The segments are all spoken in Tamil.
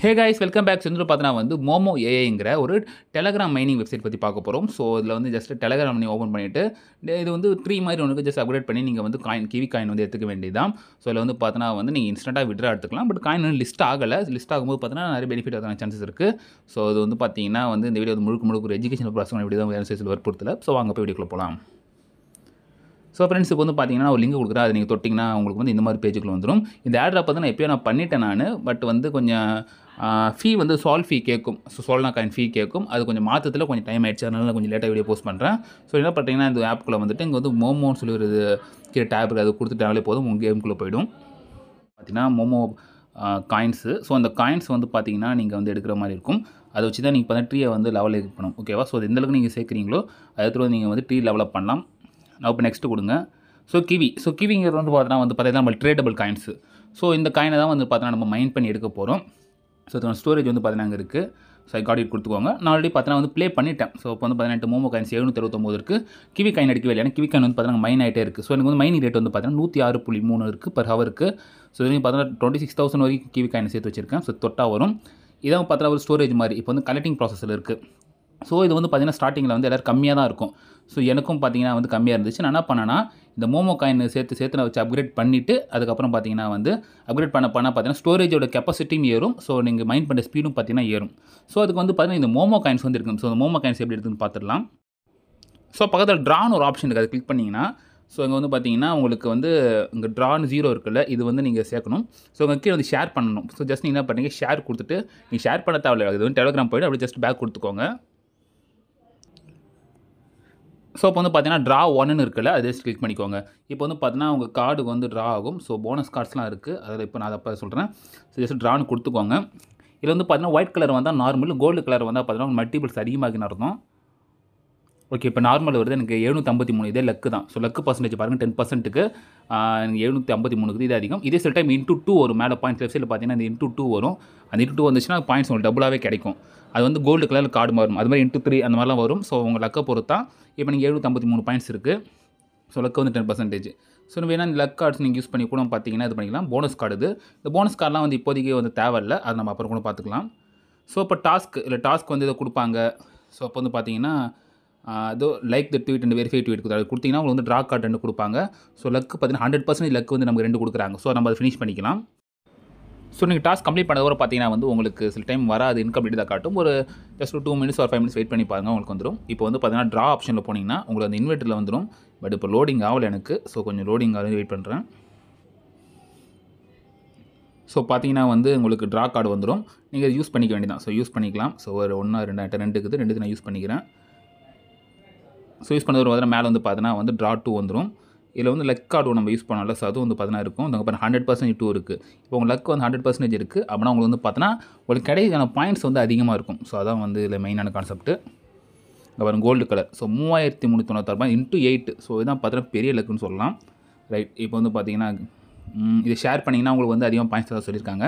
ஹே காய்ஸ் வெல்கம் பேக் சென்று பார்த்தீங்கன்னா வந்து மோமோ ஏஐங்கிற ஒரு டெலகிராம் மைனிங் வெப்சைட் பற்றி பார்க்க போகிறோம் ஸோ இதில் வந்து ஜஸ்ட் டெலகிராம் நீங்கள் ஓப்பன் பண்ணிவிட்டு இது வந்து த்ரீ மாதிரி ஒன்று ஜஸ்ட் அப்டேட் பண்ணி நீங்கள் வந்து காயின் கிவி காயின் வந்து எடுத்துக்க வேண்டியதான் ஸோ இதில் வந்து பார்த்தீங்கன்னா வந்து நீங்கள் இன்ஸ்டன்ட்டாக விட்ரா எடுத்துக்கலாம் பட் காயின் வந்து லிஸ்ட் ஆகலை லிஸ்ட் ஆகும்போது பார்த்தீங்கன்னா நிறைய பெனிஃபிட் ஆகான சான்சஸ் இருக்குது ஸோ இது வந்து பார்த்தீங்கன்னா வந்து இந்த வீடியோ முழுக்க முழுக்க ஒரு எஜுகேஷன் பர்சன் இப்படி தான் வேறு வற்புறுத்தல ஸோ அங்கே போய் வீடியோக்குள்ளே போகலாம் ஸோ ஃப்ரெண்ட்ஸ் இப்போ வந்து பார்த்தீங்கன்னா ஒரு லிங்க் கொடுக்குறேன் அது நீங்கள் தொட்டிங்கன்னா உங்களுக்கு வந்து இந்த மாதிரி பேஜுக்குள்ள வந்துடும் இந்த ஆட்ரை பார்த்தீங்கன்னா எப்போயோ நான் பண்ணிட்டேன் நான் பட் வந்து கொஞ்சம் ஃபீ வந்து சால்வ் ஃபீ கேட்கும் ஸோ சோல்னா காயின் ஃபீ கேட்கும் அது கொஞ்சம் மாற்றத்தில் கொஞ்சம் டைம் ஆகிடுச்சு அதனால கொஞ்சம் லேட்டாக வீடியோ போஸ்ட் பண்ணுறேன் ஸோ என்ன பார்த்தீங்கன்னா இந்த ஆப்புக்குள்ளே வந்துட்டு இங்கே வந்து மோமோன்னு சொல்லி ஒரு கீழே டேப் இருக்குது அது கொடுத்துட்டாங்களே போதும் உங்கள் கேம்குள்ளே போயிடும் பார்த்தீங்கன்னா மோமோ காயின்ஸு ஸோ அந்த காயின்ஸ் வந்து பார்த்தீங்கன்னா நீங்கள் வந்து எடுக்கிற மாதிரி இருக்கும் அதை வச்சு தான் நீங்கள் பார்த்தீங்கன்னா ட்ரீயை வந்து லெவல் பண்ணணும் ஓகேவா ஸோ அது எந்தளவுக்கு நீங்கள் சேர்க்குறீங்களோ அதுக்கு நீங்கள் வந்து ட்ரீ லெவலப் பண்ணலாம் நான் இப்போ நெக்ஸ்ட்டு கொடுங்க ஸோ கிவி ஸோ கிவிங்கிறது வந்து பார்த்தீங்கன்னா வந்து பார்த்தீங்கன்னா நம்ம ட்ரேடபிள் காயின்ஸு ஸோ இந்த காயினை தான் வந்து பார்த்தீங்கன்னா நம்ம மைண்ட் பண்ணி எடுக்க போகிறோம் ஸோ இதோட ஸ்டோரேஜ் வந்து பார்த்தீங்கன்னா இருக்குது ஸோ ஐகார்டிட் கொடுத்துக்கோங்க நான் ஆல்ரெடி பார்த்தீங்கன்னா வந்து ப்ளே பண்ணிட்டேன் ஸோ இப்போ வந்து பதினெட்டு மோமோ காயின்ஸ் எழுநூற்றி அறுபத்தொம்போது இருக்குது கிவி காயின் அடிக்கவே இல்லை கிவி காயின் வந்து பார்த்தீங்கன்னா மைன் ஆகிட்டே இருக்குது ஸோ எனக்கு வந்து மைனிங் ரேட் வந்து பார்த்தீங்கன்னா நூற்றி ஆறு புள்ளி மூணு இருக்குது பர் ஹவருக்கு ஸோ இதுக்கு பார்த்தீங்கன்னா டுவெண்ட்டி சிக்ஸ் தௌசண்ட் வரைக்கும் கிவி காயின் சேர்த்து வச்சிருக்கேன் ஸோ தொட்டாக வரும் இதான் பார்த்தா ஒரு ஸ்டோரேஜ் மாதிரி இப்போ வந்து கலெக்டிங் ப்ராசஸில் இருக்குது ஸோ இது வந்து பார்த்திங்கன்னா ஸ்டார்டிங்கில் வந்து எல்லோரும் கம்மியாக தான் இருக்கும் ஸோ எனக்கும் பார்த்திங்கன்னா வந்து கம்மியாக இருந்துச்சு நான் என்ன பண்ணேன்னா இந்த மோமோ காயின் சேர்த்து சேர்த்து நான் வச்சு அப்கிரேட் பண்ணிவிட்டு அதுக்கப்புறம் பார்த்திங்கன்னா வந்து அப்கிரேட் பண்ண பண்ண பார்த்திங்கன்னா ஸ்டோரேஜோட கெப்பாசிட்டியும் ஏறும் ஸோ நீங்கள் மைண்ட் பண்ணுற ஸ்பீடும் பார்த்திங்கன்னா ஏறும் ஸோ அதுக்கு வந்து பார்த்திங்கன்னா இந்த மோமோ காயின்ஸ் வந்து இருக்கும் ஸோ அந்த மோமோ காயின்ஸ் எப்படி இருக்குன்னு பார்த்துடலாம் ஸோ பக்கத்தில் ட்ரான்னு ஒரு ஆப்ஷன் இருக்குது அதை கிளிக் பண்ணிங்கன்னா ஸோ இங்கே வந்து பார்த்தீங்கன்னா உங்களுக்கு வந்து இங்கே ட்ரான்னு ஜீரோ இருக்குல்ல இது வந்து நீங்கள் சேர்க்கணும் ஸோ உங்கள் கீழே வந்து ஷேர் பண்ணணும் ஸோ ஜஸ்ட் நீங்கள் என்ன பண்ணுறீங்க ஷேர் கொடுத்துட்டு நீங்கள் ஷேர் பண்ண தேவையில்லை இது வந்து டெலிகிராம் போய்ட்டு அப்படியே ஜஸ்ட் பேக் கொடுத்துக்கோங்க ஸோ இப்போ வந்து பார்த்தீங்கன்னா ட்ரா ஒன்னு இருக்குல்ல அதை ஜஸ்ட் கிளிக் பண்ணிக்கோங்க இப்போ வந்து பார்த்தீங்கன்னா உங்கள் கார்டுக்கு வந்து ட்ரா ஆகும் ஸோ போனஸ் கார்ட்ஸ்லாம் இருக்குது அதில் இப்போ நான் அதை அப்போ சொல்கிறேன் ஸோ ஜஸ்ட் ட்ரான்னு கொடுத்துக்கோங்க இதில் வந்து பார்த்தீங்கன்னா ஒயிட் கலர் வந்தால் நார்மல் கோல்டு கலர் வந்தால் பார்த்தீங்கன்னா மல்டிபிள்ஸ் அதிகமாக நடந்தோம் ஓகே இப்போ நார்மல் வருது எனக்கு எழுநூற்றி மூணு இதே லக்கு தான் ஸோ லக்கு பர்சன்டேஜ் பாருங்கள் டென் பர்சன்ட்டுக்கு எனக்கு எழுநூற்றி ஐம்பத்தி மூணுக்கு இது அதிகம் இதே சில டைம் இன்ட்டு டூ வரும் மேலே பாயிண்ட்ஸ் லெஃப்ட் சைடில் பார்த்தீங்கன்னா அந்த இன்ட்டு டூ வரும் அந்த இன்ட்டு டூ வந்துச்சுன்னா பாயிண்ட்ஸ் உங்களுக்கு டபுளாகவே கிடைக்கும் அது வந்து கோல்டு கலர் கார்டு மாறும் அது மாதிரி இன்ட்டு த்ரீ அந்த மாதிரிலாம் வரும் ஸோ உங்கள் லக்கை பொறுத்தா இப்போ நீங்கள் எழுநூற்றி ஐம்பத்தி மூணு பாயிண்ட்ஸ் இருக்குது ஸோ லக்கு வந்து டென் பர்சன்டேஜ் ஸோ வேணால் இந்த லக் கார்ட்ஸ் நீங்கள் யூஸ் பண்ணி கூட பார்த்தீங்கன்னா இது பண்ணிக்கலாம் போனஸ் கார்டு இது இந்த போனஸ் கார்டெலாம் வந்து இப்போதைக்கு வந்து தேவையில்லை அது நம்ம அப்புறம் கூட பார்த்துக்கலாம் ஸோ இப்போ டாஸ்க் இல்லை டாஸ்க் வந்து இதை கொடுப்பாங்க ஸோ அப்போ வந்து பார்த்தீங்கன்னா அதோ like the tweet and verify tweet அது கொடுத்தீங்கன்னா உங்களுக்கு வந்து ட்ரா கார்டு ரெண்டு கொடுப்பாங்க ஸோ லக்கு பார்த்தீங்கன்னா ஹண்ட்ரட் பர்சன்டேஜ் லக்கு வந்து நமக்கு ரெண்டு கொடுக்குறாங்க ஸோ நம்ம அதை ஃபினிஷ் பண்ணிக்கலாம் ஸோ நீங்கள் டாஸ்க் கம்ப்ளீட் பண்ணதோட பார்த்தீங்கன்னா வந்து உங்களுக்கு சில டைம் வராது இன்கம்ப்ளீட் தான் காட்டும் ஒரு ஜஸ்ட் ஒரு டூ மினிட்ஸ் ஒரு ஃபைவ் மினிட்ஸ் வெயிட் பண்ணி பாருங்கள் உங்களுக்கு வந்துடும் இப்போ வந்து பார்த்தீங்கன்னா ட்ரா ஆப்ஷனில் போனீங்கன்னா உங்களுக்கு அந்த இன்வெர்ட்டரில் வந்துடும் பட் இப்போ லோடிங் ஆகலை எனக்கு ஸோ கொஞ்சம் லோடிங் ஆகும் வெயிட் பண்ணுறேன் ஸோ பார்த்தீங்கன்னா வந்து உங்களுக்கு ட்ரா கார்டு வந்துடும் நீங்கள் யூஸ் பண்ணிக்க வேண்டியதான் ஸோ யூஸ் பண்ணிக்கலாம் ஸோ ஒரு ஒன்றா ரெண்டு ரெண்டு இருக்குது ரெண்டுக்கு நான் யூஸ் பண்ணிக்கிறேன் ஸோ யூஸ் பண்ணுறது ஒரு பார்த்தா மேலே வந்து பார்த்தீங்கன்னா வந்து ட்ரா டூ வந்துடும் இதில் வந்து லக் கார்டு நம்ம யூஸ் பண்ணல ஸோ அதுவும் வந்து பார்த்தீங்கன்னா இருக்கும் அதுக்கு ஹண்ட்ரட் பர்சன்டேஜ் டூ இருக்குது இப்போ உங்கள் லக் வந்து ஹண்ட்ரட் பர்சன்டேஜ் இருக்குது அப்படின்னா உங்களுக்கு வந்து பார்த்தோன்னா உங்களுக்கு கிடைக்கான பாயிண்ட்ஸ் வந்து அதிகமாக இருக்கும் ஸோ அதான் வந்து இதில் மெயினான கான்செப்ட்டு அப்புறம் கோல்டு கலர் ஸோ மூவாயிரத்தி முந்நூற்றி தொண்ணூத்தாறு ரூபாய் இன்ட்டு எயிட் ஸோ இதான் பார்த்தீங்கன்னா பெரிய லக்குன்னு சொல்லலாம் ரைட் இப்போ வந்து பார்த்தீங்கன்னா இதை ஷேர் பண்ணிங்கன்னா உங்களுக்கு வந்து அதிகமாக பாயிண்ட்ஸ் தான் சொல்லியிருக்காங்க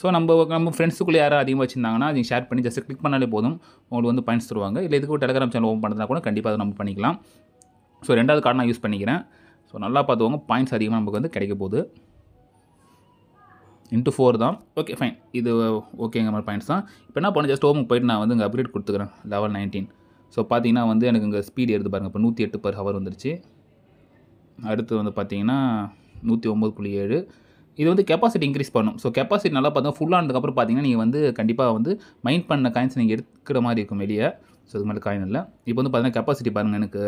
ஸோ நம்ம நம்ம ஃப்ரெண்ட்ஸுக்குள்ளே யாராவது அதிகமாக வச்சுருந்தாங்கன்னா அதை ஷேர் பண்ணி ஜஸ்ட் கிளிக் பண்ணாலே போதும் உங்களுக்கு வந்து பாயிண்ட்ஸ் தருவாங்க இல்லை இதுக்கு டெலகிராம் சேனல் ஓப்பன் பண்ணுறதுனா கூட கண்டிப்பாக அதை நம்ம பண்ணிக்கலாம் ஸோ ரெண்டாவது கார்டு நான் யூஸ் பண்ணிக்கிறேன் ஸோ நல்லா பார்த்துவாங்க பாயிண்ட்ஸ் அதிகமாக நமக்கு வந்து கிடைக்க போகுது இன்ட்டு ஃபோர் தான் ஓகே ஃபைன் இது ஓகேங்க மாதிரி பாயிண்ட்ஸ் தான் இப்போ என்ன பண்ண ஜஸ்ட் ஹோமுக்கு போயிட்டு நான் வந்து இங்கே அப்டேட் கொடுத்துக்கிறேன் லெவல் நைன்டீன் ஸோ பார்த்தீங்கன்னா வந்து எனக்கு இங்கே ஸ்பீடு எடுத்து பாருங்கள் இப்போ நூற்றி எட்டு பர் ஹவர் வந்துருச்சு அடுத்து வந்து பார்த்தீங்கன்னா நூற்றி ஒம்பது புள்ளி ஏழு இது வந்து கெப்பாசிட்டி இன்க்ரீஸ் பண்ணும் ஸோ கெப்பாசிட்டி நல்லா பார்த்தா ஆனதுக்கப்புறம் பார்த்தீங்கன்னா நீங்கள் வந்து கண்டிப்பாக வந்து மைண்ட் பண்ண காயின்ஸ் நீங்கள் எடுக்கிற மாதிரி இருக்கும் வெளியே ஸோ இது மாதிரி காயின் இல்லை இப்போ வந்து பார்த்தீங்கன்னா கெப்பாசிட்டி பாருங்கள் எனக்கு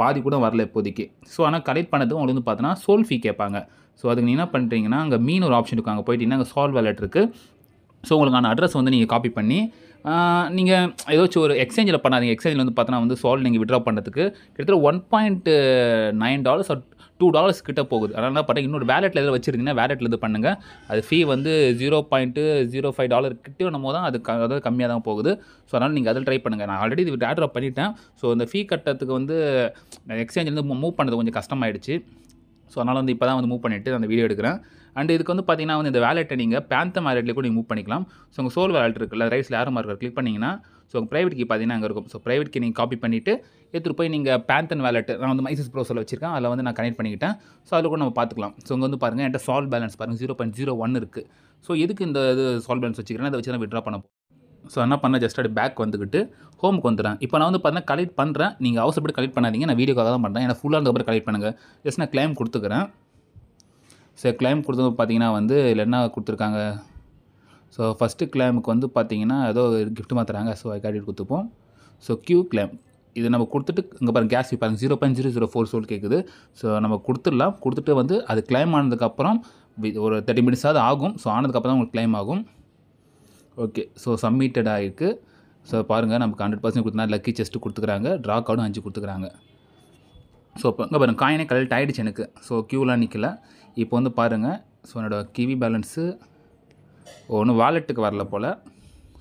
பாதி கூட வரல இப்போதைக்கு ஸோ ஆனால் கலெக்ட் பண்ணது உங்களுக்கு வந்து பார்த்தீங்கன்னா சோல் ஃபீ கேட்பாங்க ஸோ அதுக்கு நீங்கள் என்ன பண்ணுறீங்கன்னா அங்கே மீன் ஒரு ஆப்ஷன் இருக்கும் அங்கே போயிட்டீங்கன்னா அங்கே சால்வ் வேலட் இருக்குது ஸோ உங்களுக்கான அட்ரஸ் வந்து நீங்கள் காப்பி பண்ணி நீங்கள் ஏதாச்சும் ஒரு எக்ஸ்சேஞ்சில் பண்ணாதீங்க எக்ஸ்சேஞ்சில் வந்து பார்த்தோன்னா வந்து சால்வ் நீங்கள் விட்ரா பண்ணுறதுக்கு கிட்டத்தட்ட one point nine dollars two dollars கிட்ட போகுது அதனால் பார்த்தா இன்னொரு வேலெட்டில் எதாவது வச்சுருந்தீங்கன்னா வேலெட்டில் இது பண்ணுங்கள் அது ஃபீ வந்து zero point zero five dollar கிட்டே நம்ம தான் அது அதாவது கம்மியாக தான் போகுது ஸோ அதனால் நீங்கள் அதில் ட்ரை பண்ணுங்கள் நான் ஆல்ரெடி இது ஆட்ராப் பண்ணிட்டேன் ஸோ அந்த ஃபீ கட்டத்துக்கு வந்து எக்ஸ்சேஞ்சிலேருந்து மூவ் பண்ணுறது கொஞ்சம் கஷ்டமாயிடுச்சு ஸோ அதனால் வந்து இப்போ தான் வந்து மூவ் பண்ணிவிட்டு அந்த வீடியோ எடுக்கிறேன் அண்ட் இதுக்கு வந்து பார்த்தீங்கன்னா வந்து இந்த வேலெட்டை நீங்கள் பேந்தம் வேலெட்லேயே கூட நீங்கள் மூவ் பண்ணிக்கலாம் ஸோ உங்கள் சோல் வேலெட் இருக்குல்ல ரைட்ஸில் யாரும் மார்க்கர் கிளிக் பண்ணிங்கன்னா ஸோ உங்கள் ப்ரைவேட் கீ பார்த்தீங்கன்னா அங்கே இருக்கும் ஸோ ப்ரைவேட் கீ நீங்கள் காப்பி பண்ணிவிட்டு எடுத்துகிட்டு போய் நீங்கள் பேந்தன் வேலெட் நான் வந்து மைசஸ் ப்ரோஸில் வச்சிருக்கேன் அதில் வந்து நான் கனெக்ட் பண்ணிக்கிட்டேன் ஸோ அதில் கூட நம்ம பார்த்துக்கலாம் ஸோ இங்கே வந்து பாருங்கள் என்கிட்ட சால்ட் பேலன்ஸ் பாருங்கள் ஜீரோ பாயிண்ட் ஜீரோ ஒன் இருக்குது ஸோ எதுக்கு இந்த இது சால்ட் பேலன்ஸ் வச்சுக்கிறேன் அதை வச்சு நான் விட்ரா பண்ண ஸோ என்ன பண்ண ஜஸ்ட் அப்படி பேக் வந்துக்கிட்டு ஹோமுக்கு வந்துடுறேன் இப்போ நான் வந்து பார்த்தீங்கன்னா கலெக்ட் பண்ணுறேன் நீங்கள் அவசரப்பட்டு கலெக்ட் பண்ணாதீங்க நான் வீடியோக்காக தான் பண்ணுறேன் ஏன்னா ஃபுல்லாக இருந்தப்பறம் கலெக்ட் பண்ணுங்கள் ஜஸ்ட் நான் கிளைம் கொடுத்துக்கிறேன் ஸோ கிளைம் கொடுத்தது பார்த்தீங்கன்னா வந்து இல்லை என்ன கொடுத்துருக்காங்க ஸோ ஃபஸ்ட்டு கிளைமுக்கு வந்து பார்த்தீங்கன்னா ஏதோ கிஃப்ட் மாற்றுறாங்க ஸோ ஐ கொடுத்துப்போம் ஸோ கியூ கிளைம் இது நம்ம கொடுத்துட்டு இங்கே பாருங்கள் கேஸ் பாருங்கள் zero point zero zero four SOL கேட்குது ஸோ நம்ம கொடுத்துடலாம் கொடுத்துட்டு வந்து அது கிளைம் ஆனதுக்கப்புறம் ஒரு தேர்ட்டி மினிட்ஸாவது ஆகும் ஸோ ஆனதுக்கப்புறம் தான் உங்களுக்கு கிளைம் ஆகும் ஓகே ஸோ சப்மிட்டட் ஆகிருக்கு ஸோ பாருங்கள் நமக்கு ஹண்ட்ரட் பர்சன்ட் கொடுத்தா லக்கி செஸ்ட்டு கொடுத்துக்குறாங்க ட்ரா கார்டும் அஞ்சு கொடுத்துக்குறாங்க ஸோ இப்போ இங்கே பாருங்கள் காயினே கலெக்ட் ஆகிடுச்சு எனக்கு ஸோ க்யூலாம் நிற்கல இப்போ வந்து பாருங்கள் ஸோ என்னோடய கிவி பேலன்ஸு ஒன்றும் வாலெட்டுக்கு வரல போல்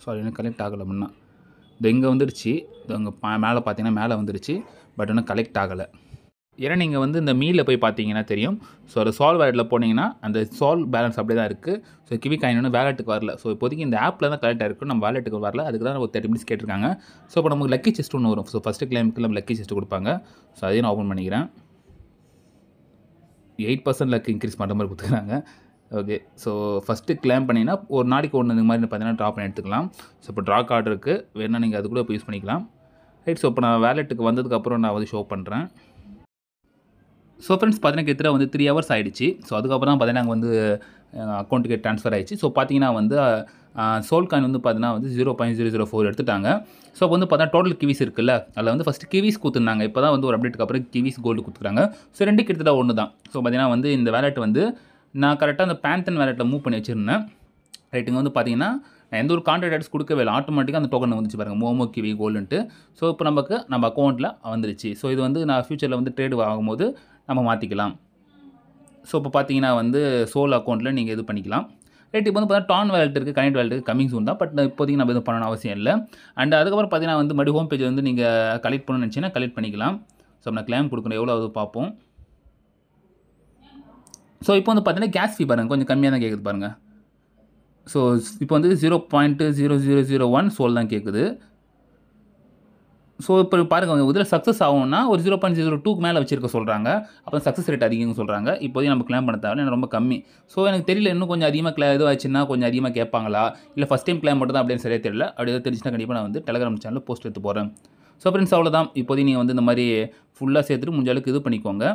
ஸோ அது இன்னும் கலெக்ட் ஆகலை முன்னா இது இங்கே வந்துடுச்சு அங்கே மேலே பார்த்தீங்கன்னா மேலே வந்துடுச்சு பட் இன்னும் கலெக்ட் ஆகலை ஏன்னா நீங்கள் வந்து இந்த மீலில் போய் பார்த்தீங்கன்னா தெரியும் ஸோ அதை சால்வ் வேலெட்டில் போனீங்கன்னா அந்த சால்வ் பேலன்ஸ் அப்படியே தான் இருக்குது ஸோ கிவி காயின் ஒன்று வேலெட்டுக்கு வரல ஸோ இப்போதைக்கு இந்த ஆப்பில் தான் கரெக்டாக இருக்கும் நம்ம வேலெட்டுக்கு வரல அதுக்கு தான் ஒரு தேர்ட்டி மினிட்ஸ் கேட்டிருக்காங்க ஸோ இப்போ நமக்கு லக்கி செஸ்ட் ஒன்று வரும் ஸோ ஃபஸ்ட்டு கிளைமுக்கு நம்ம லக்கி செஸ்ட் கொடுப்பாங்க ஸோ அதையும் நான் ஓப்பன் பண்ணிக்கிறேன் எயிட் பர்சன்ட் லக் இன்க்ரீஸ் பண்ணுற மாதிரி கொடுத்துக்கிறாங்க ஓகே ஸோ ஃபஸ்ட்டு கிளைம் பண்ணிங்கன்னா ஒரு நாளைக்கு ஒன்று இந்த மாதிரி பார்த்தீங்கன்னா ட்ரா பண்ணி எடுத்துக்கலாம் ஸோ இப்போ ட்ரா கார்டு இருக்குது வேணுன்னா நீங்கள் அது கூட இப்போ யூஸ் பண்ணிக்கலாம் ரைட் ஸோ இப்போ நான் வேலெட்டுக்கு வந்ததுக்கப்புறம் நான் வந்து ஷோ பண்ணுறேன் ஸோ ஃப்ரெண்ட்ஸ் பார்த்தீங்கன்னா கிட்டத்தட்ட வந்து த்ரீ ஹவர்ஸ் ஆகிடுச்சு ஸோ அதுக்கப்புறம் தான் பார்த்தீங்கன்னா வந்து அக்கௌண்ட்டுக்கு ட்ரான்ஸ்ஃபர் ஆகிடுச்சு ஸோ பார்த்தீங்கன்னா வந்து சோல் காயின் வந்து பார்த்தீங்கன்னா வந்து zero point zero zero four எடுத்துட்டாங்க ஸோ வந்து பார்த்தீங்கன்னா டோட்டல் கிவிஸ் இருக்குல்ல அதில் வந்து ஃபஸ்ட்டு கிவிஸ் கொடுத்துருந்தாங்க இப்போ தான் வந்து ஒரு அப்டேட்டுக்கு அப்புறம் கிவிஸ் கோல்டு கொடுத்துருக்காங்க ஸோ ரெண்டு கிட்டத்தட்ட ஒன்று தான் ஸோ பார்த்தீங்கன்னா வந்து இந்த வேலெட் வந்து நான் கரெக்டாக அந்த பேன்தன் வேலெட்டில் மூவ் பண்ணி வச்சுருந்தேன் ரைட்டுங்க வந்து பார்த்தீங்கன்னா நான் எந்த ஒரு கான்ட்ராக்ட் அட்ரஸ் கொடுக்கவே இல்லை ஆட்டோமேட்டிக்காக அந்த டோக்கன் வந்துச்சு பாருங்கள் மோமோ கிவி கோல்டுன்ட்டு ஸோ இப்போ நமக்கு நம்ம அக்கௌண்ட்டில் வந்துடுச்சு ஸோ இது வந்து நான் ஃப்யூச்சரில் வந்து ட்ரேடு ஆகும்போது நம்ம மாற்றிக்கலாம் ஸோ இப்போ பார்த்தீங்கன்னா வந்து சோல் அக்கௌண்ட்டில் நீங்கள் இது பண்ணிக்கலாம் ரைட் இப்போ வந்து பார்த்தீங்கன்னா டான் வேலட் இருக்குது கனெக்ட் வேலட் இருக்குது கமிங் சூன் தான் பட் இப்போதைக்கு நம்ம எதுவும் பண்ணணும் அவசியம் இல்லை அண்ட் அதுக்கப்புறம் பார்த்தீங்கன்னா வந்து மறுபடியும் ஹோம் பேஜ் வந்து நீங்கள் கலெக்ட் பண்ணணும்னு நினச்சிங்கன்னா கலெக்ட் பண்ணிக்கலாம் ஸோ நான் கிளைம் கொடுக்கணும் எவ்வளோ அது பார்ப்போம் ஸோ இப்போ வந்து பார்த்தீங்கன்னா கேஸ் ஃபீ பாருங்கள் கொஞ்சம் கம்மியாக தான் கேட்குது பாருங்கள் ஸோ இப்போ வந்து zero point zero zero zero one SOL தான் கேட்குது ஸோ இப்போ பாருங்கள் இதில் சக்ஸஸ் ஆகும்னா ஒரு ஜீரோ பாயிண்ட் ஜீரோ டூக்கு மேலே வச்சிருக்க சொல்கிறாங்க அப்போ சக்ஸஸ் ரேட் அதிகம்னு சொல்கிறாங்க இப்போதையும் நம்ம கிளைம் பண்ண தேவை ரொம்ப கம்மி ஸோ எனக்கு தெரியல இன்னும் கொஞ்சம் அதிகமாக கிளா இது ஆச்சுன்னா கொஞ்சம் அதிகமாக கேட்பாங்களா இல்லை ஃபஸ்ட் டைம் கிளைம் மட்டும் தான் அப்படின்னு சரியாக தெரியல அப்படி தெரிஞ்சுன்னா கண்டிப்பாக நான் வந்து டெலகிராம் சேனலில் போஸ்ட் எடுத்து போகிறேன் ஸோ ஃப்ரெண்ட்ஸ் அவ்வளோதான் இப்போதையும் நீங்கள் வந்து இந்த மாதிரி ஃபுல்லாக சேர்த்துட்டு முடிஞ்ச அளவுக்கு இது பண்ணிக்கோங்க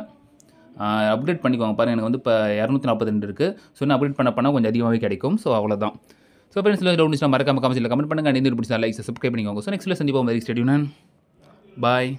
அப்டேட் பண்ணிக்கோங்க பாருங்கள் எனக்கு வந்து இப்போ இரநூத்தி நாற்பத்தி ரெண்டு இருக்குது ஸோ நான் அப்டேட் பண்ண பண்ணால் கொஞ்சம் அதிகமாகவே கிடைக்கும் ஸோ அவ்வளோதான் ஸோ ஃப்ரெண்ட்ஸ் இல்லை முடிச்சுனா மறக்காம கமெண்ட்ஸில் கமெண்ட் பண்ணுங்கள் நீங்கள் பிடிச்சா லைக் சப்ஸ்கிரைப் பண்ணிக்கோங்க ஸோ நெக்ஸ்ட்டில் போகும் வெரி ஸ்டேடியூன் பாய்